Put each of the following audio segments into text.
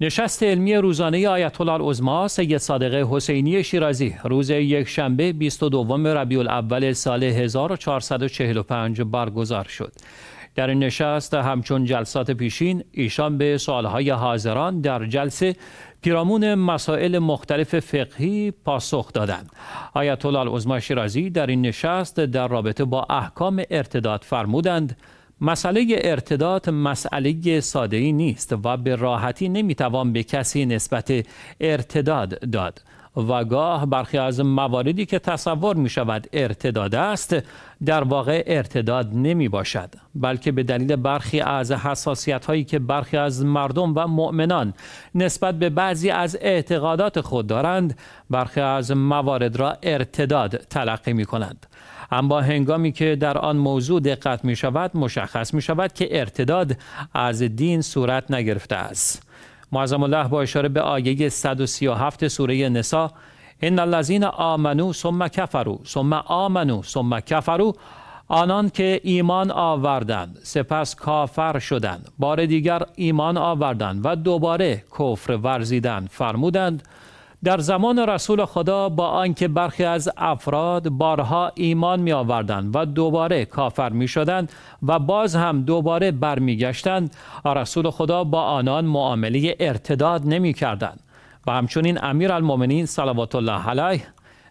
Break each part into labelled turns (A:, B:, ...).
A: نشست علمی روزانه آیت الله العظما سید صادق حسینی شیرازی روز یک شنبه 22 ربیع الاول سال 1445 برگزار شد. در این نشست همچون جلسات پیشین ایشان به سوالهای حاضران در جلسه پیرامون مسائل مختلف فقهی پاسخ دادند. آیت الله العظما شیرازی در این نشست در رابطه با احکام ارتداد فرمودند مسئله ارتداد مسئله ساده ای نیست و به راحتی نمیتوان به کسی نسبت ارتداد داد و گاه برخی از مواردی که تصور می شود ارتداد است در واقع ارتداد نمی باشد بلکه به دلیل برخی از حساسیت هایی که برخی از مردم و مؤمنان نسبت به بعضی از اعتقادات خود دارند برخی از موارد را ارتداد تلقی می کنند اما هنگامی که در آن موضوع دقت می شود مشخص می شود که ارتداد از دین صورت نگرفته است معظم الله با اشاره به آیه 137 سوره نسا ان الذين آمنو ثم كفروا ثم آمنو ثم كفروا آنان که ایمان آوردند سپس کافر شدند بار دیگر ایمان آوردند و دوباره کفر ورزیدند فرمودند در زمان رسول خدا با آنکه برخی از افراد بارها ایمان می آوردند و دوباره کافر می شدند و باز هم دوباره برمیگشتند رسول خدا با آنان معامله ارتداد نمی کردند و همچنین امیر المومنین صلوات الله علیه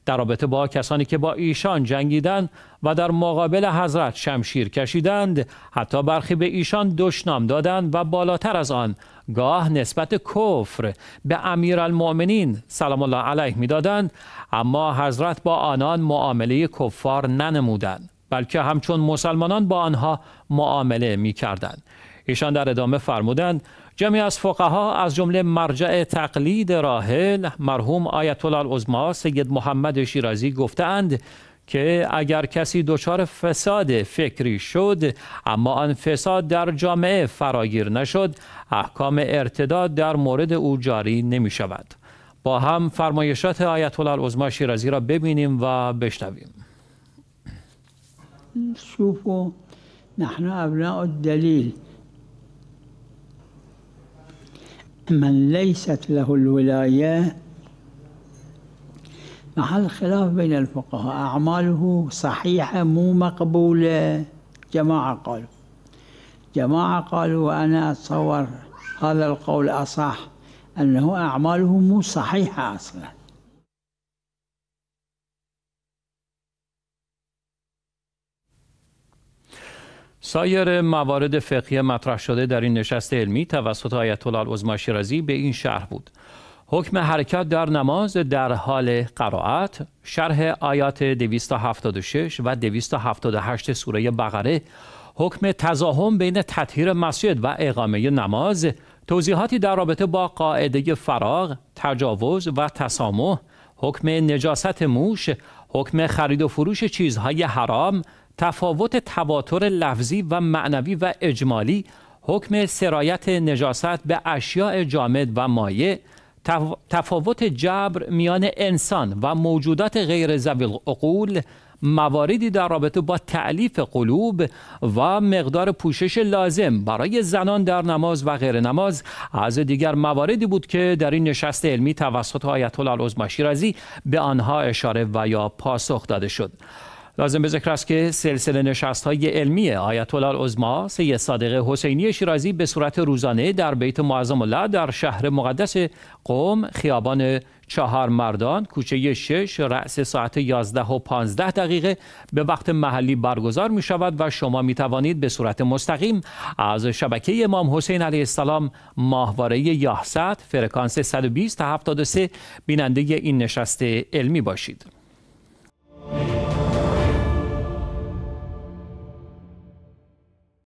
A: در رابطه با کسانی که با ایشان جنگیدند و در مقابل حضرت شمشیر کشیدند حتی برخی به ایشان دشنام دادند و بالاتر از آن گاه نسبت کفر به امیرالمؤمنین سلام الله علیه میدادند اما حضرت با آنان معامله کفار ننمودند بلکه همچون مسلمانان با آنها معامله میکردند ایشان در ادامه فرمودند جمعی از فقها از جمله مرجع تقلید راحل مرحوم آیت الله العظما سید محمد شیرازی گفتند که اگر کسی دچار فساد فکری شد اما آن فساد در جامعه فراگیر نشد احکام ارتداد در مورد او جاری نمی شود با هم فرمایشات آیت الله العظما شیرازی را ببینیم و بشنویم
B: شوفو نحن ابناء الدلیل من لیست له الولایه محل خلاف بين الفقهاء أعماله صحيحة مو مقبولة جماعة قالوا جماعة قالوا وأنا أتصور هذا القول أصح أنه أعماله مو صحيحة أصلا
A: سایر موارد فقهی مطرح شده در این نشست علمی توسط آیت الله العظمی شیرازی به این شرح بود حکم حرکت در نماز در حال قرائت شرح آیات 276 و 278 سوره بقره حکم تزاهم بین تطهیر مسجد و اقامه نماز توضیحاتی در رابطه با قاعده فراغ تجاوز و تسامح حکم نجاست موش حکم خرید و فروش چیزهای حرام تفاوت تواتر لفظی و معنوی و اجمالی حکم سرایت نجاست به اشیاء جامد و مایع تفاوت جبر میان انسان و موجودات غیر زبیل قول، مواردی در رابطه با تعلیف قلوب و مقدار پوشش لازم برای زنان در نماز و غیر نماز از دیگر مواردی بود که در این نشست علمی توسط آیت الله العظمی به آنها اشاره و یا پاسخ داده شد لازم به ذکر است که سلسله نشست های علمی آیت الله العظما سید صادق حسینی شیرازی به صورت روزانه در بیت معظم الله در شهر مقدس قوم خیابان چهار مردان کوچه شش رأس ساعت 11 و 15 دقیقه به وقت محلی برگزار می شود و شما می توانید به صورت مستقیم از شبکه امام حسین علیه السلام ماهواره 100 فرکانس 120 تا 73 بیننده این نشست علمی باشید.